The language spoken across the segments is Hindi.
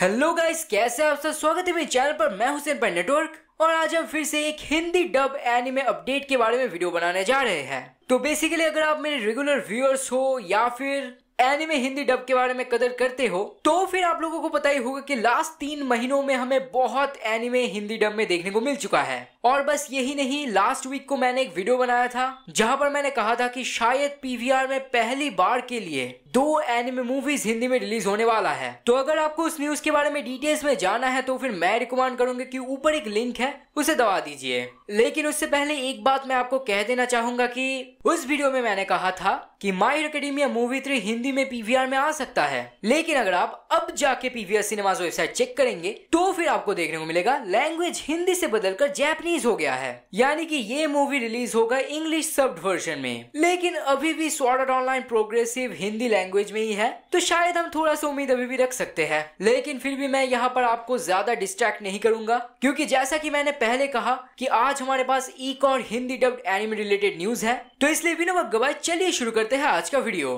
हेलो गाइस कैसे आप सब स्वागत है मेरे चैनल पर मैं हुसैन पर नेटवर्क और आज हम फिर से एक हिंदी डब एनिमे अपडेट के बारे में वीडियो बनाने जा रहे हैं तो बेसिकली अगर आप मेरे रेगुलर व्यूअर्स हो या फिर एनिमे हिंदी डब के बारे में कदर करते हो तो फिर आप लोगों को पता ही होगा कि लास्ट तीन महीनों में हमें बहुत एनिमे हिंदी डब में देखने को मिल चुका है और बस यही नहीं लास्ट वीक को मैंने एक वीडियो बनाया था जहां पर मैंने कहा था कि शायद पीवीआर में पहली बार के लिए दो एनिमे मूवीज हिंदी में रिलीज होने वाला है तो अगर आपको उस न्यूज के बारे में डिटेल्स में जाना है तो फिर मैं रिकमेंड करूंगा कि ऊपर एक लिंक है उसे दबा दीजिए लेकिन उससे पहले एक बात मैं आपको कह देना चाहूंगा कि उस वीडियो में मैंने कहा था कि my academia movie three Hindi में पीवीआर में आ सकता है लेकिन अगर आप अब जाके पीवीआर सिनेमाज वेबसाइट चेक करेंगे तो फिर आपको देखने को मिलेगा लैंग्वेज हिंदी से बदलकर जैपनीज रिलीज हो गया है यानी कि ये मूवी रिलीज होगा इंग्लिश सब्ड वर्जन में लेकिन अभी भी स्वाडर ऑनलाइन प्रोग्रेसिव हिंदी लैंग्वेज में ही है तो शायद हम थोड़ा सा उम्मीद अभी भी रख सकते हैं लेकिन फिर भी मैं यहाँ पर आपको ज्यादा डिस्ट्रैक्ट नहीं करूंगा क्योंकि जैसा की मैंने पहले कहा की आज हमारे पास एक और Hindi dubbed anime related news है तो इसलिए बिना वक्त गवाए चलिए शुरू करते हैं आज का वीडियो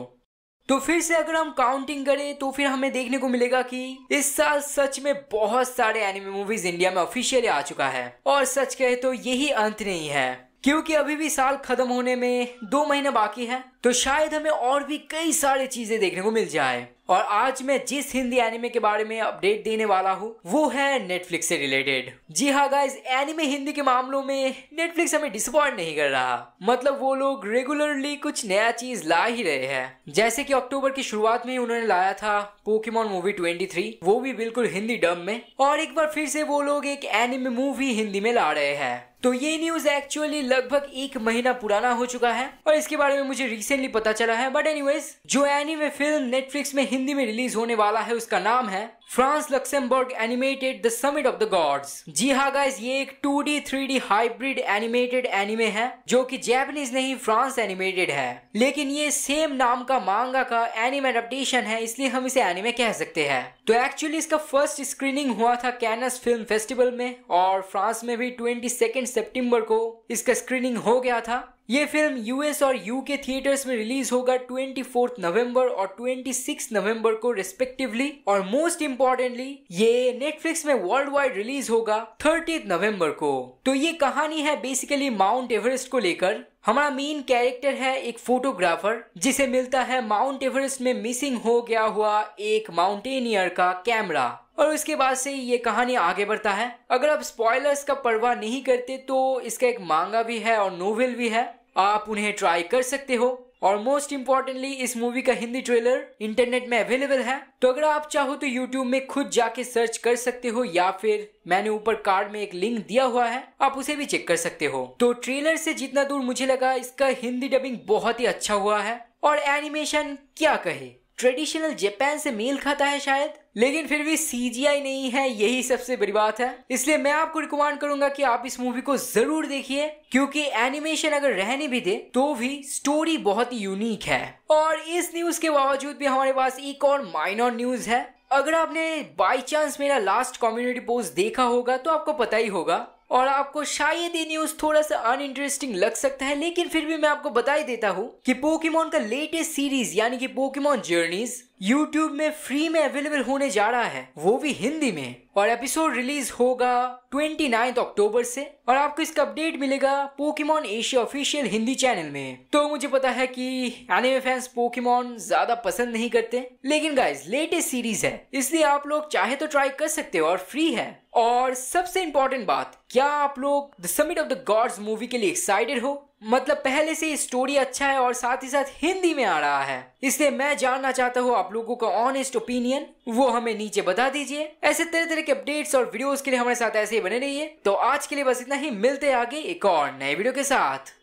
तो फिर से अगर हम काउंटिंग करें तो फिर हमें देखने को मिलेगा कि इस साल सच में बहुत सारे एनिमे मूवीज इंडिया में ऑफिशियली आ चुका है और सच कहे तो यही अंत नहीं है क्योंकि अभी भी साल खत्म होने में दो महीने बाकी है तो शायद हमें और भी कई सारी चीजें देखने को मिल जाए और आज मैं जिस हिंदी एनिमे के बारे में अपडेट देने वाला हूँ वो है नेटफ्लिक्स से रिलेटेड जी हाँ गाइज एनिमे हिंदी के मामलों में नेटफ्लिक्स हमें डिसअपॉइंट नहीं कर रहा मतलब वो लोग रेगुलरली कुछ नया चीज ला ही रहे हैं जैसे कि अक्टूबर की शुरुआत में ही उन्होंने लाया था पोकेमोन मूवी 23 वो भी बिल्कुल हिंदी डब में और एक बार फिर से वो लोग एक एनिमे मूवी हिंदी में ला रहे हैं तो ये न्यूज एक्चुअली लगभग एक महीना पुराना हो चुका है और इसके बारे में मुझे रिसेंटली पता चला है बट एनीवेज जो एनीमे फिल्म नेटफ्लिक्स में हिंदी में रिलीज होने वाला है उसका नाम है France Luxembourg animated the summit of the gods जी हाँ गाइस ये एक 2D 3D hybrid animated anime है जो कि जैपनीज नहीं फ्रांस एनिमेटेड है लेकिन ये सेम नाम का मांगा का एनिमे अडेप्टेशन है इसलिए हम इसे एनिमे कह सकते हैं तो एक्चुअली इसका फर्स्ट स्क्रीनिंग हुआ था कैनस फिल्म फेस्टिवल में और फ्रांस में भी ट्वेंटी सेकेंड सेप्टेम्बर को इसका स्क्रीनिंग हो गया था ये फिल्म यूएस और यूके थिएटर्स में रिलीज होगा ट्वेंटी नवंबर और 26 नवंबर को रेस्पेक्टिवली और मोस्ट इम्पोर्टेंटली ये नेटफ्लिक्स में वर्ल्ड वाइड रिलीज होगा थर्टी नवंबर को तो ये कहानी है बेसिकली माउंट एवरेस्ट को लेकर हमारा मेन कैरेक्टर है एक फोटोग्राफर जिसे मिलता है माउंट एवरेस्ट में मिसिंग हो गया हुआ एक माउंटेनियर का कैमरा और उसके बाद से ये कहानी आगे बढ़ता है अगर आप स्पॉयलर्स का परवाह नहीं करते तो इसका एक मांगा भी है और नोवेल भी है आप उन्हें ट्राई कर सकते हो और मोस्ट इम्पोर्टेंटली इस मूवी का हिंदी ट्रेलर इंटरनेट में अवेलेबल है तो अगर आप चाहो तो यूट्यूब में खुद जाके सर्च कर सकते हो या फिर मैंने ऊपर कार्ड में एक लिंक दिया हुआ है आप उसे भी चेक कर सकते हो तो ट्रेलर से जितना दूर मुझे लगा इसका हिंदी डबिंग बहुत ही अच्छा हुआ है और एनिमेशन क्या कहे ट्रेडिशनल जापान से मेल खाता है शायद लेकिन फिर भी सीजीआई नहीं है यही सबसे बड़ी बात है इसलिए मैं आपको रिकमेंड करूंगा कि आप इस मूवी को जरूर देखिए क्योंकि एनिमेशन अगर रहने भी दे तो भी स्टोरी बहुत ही यूनिक है और इस न्यूज के बावजूद भी हमारे पास एक और माइनर न्यूज है अगर आपने बाई चांस मेरा लास्ट कम्युनिटी पोस्ट देखा होगा तो आपको पता ही होगा और आपको शायद ये न्यूज थोड़ा सा अनइंटरेस्टिंग लग सकता है लेकिन फिर भी मैं आपको बता ही देता हूँ कि पोकेमोन का लेटेस्ट सीरीज यानी कि पोकेमोन जर्नीज यूट्यूब में फ्री में अवेलेबल होने जा रहा है वो भी हिंदी में और एपिसोड रिलीज होगा ट्वेंटी नाइन्थ अक्टूबर से और आपको इसका अपडेट मिलेगा Pokemon Asia official Hindi channel में तो मुझे पता है कि एनिमे फैंस पोकेमोन ज्यादा पसंद नहीं करते लेकिन गाइज लेटेस्ट सीरीज है इसलिए आप लोग चाहे तो ट्राई कर सकते हो और फ्री है और सबसे इंपॉर्टेंट बात क्या आप लोग the summit of the gods movie के लिए एक्साइटेड हो मतलब पहले से स्टोरी अच्छा है और साथ ही साथ हिंदी में आ रहा है इसलिए मैं जानना चाहता हूँ आप लोगों का ऑनेस्ट ओपिनियन वो हमें नीचे बता दीजिए ऐसे तरह तरह के अपडेट्स और वीडियोस के लिए हमारे साथ ऐसे ही बने रहिए तो आज के लिए बस इतना ही मिलते आगे एक और नए वीडियो के साथ